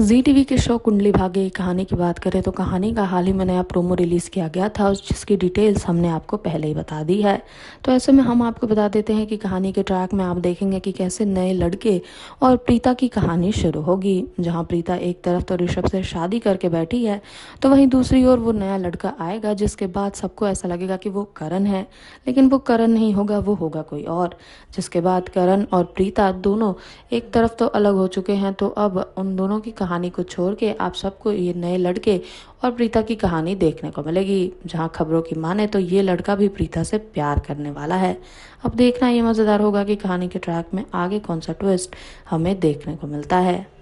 जी TV के show कुंडली भाग्य कहानी की बात करें तो कहानी का हाल ही में नया प्रोमो रिलीज़ किया गया था जिसकी डिटेल्स हमने आपको पहले ही बता दी है तो ऐसे में हम आपको बता देते हैं कि कहानी के ट्रैक में आप देखेंगे कि कैसे नए लड़के और प्रीता की कहानी शुरू होगी जहां प्रीता एक तरफ तो ऋषभ से शादी करके बैठी है तो वहीं दूसरी ओर वो नया लड़का आएगा जिसके बाद सबको ऐसा लगेगा कि वो करण है लेकिन वो करण नहीं होगा वो होगा कोई और जिसके बाद करण और प्रीता दोनों एक तरफ तो अलग हो चुके हैं तो अब उन दोनों की कहानी को छोड़ के आप सबको ये नए लड़के और प्रीता की कहानी देखने को मिलेगी जहाँ खबरों की माने तो ये लड़का भी प्रीता से प्यार करने वाला है अब देखना ये मज़ेदार होगा कि कहानी के ट्रैक में आगे कौन सा ट्विस्ट हमें देखने को मिलता है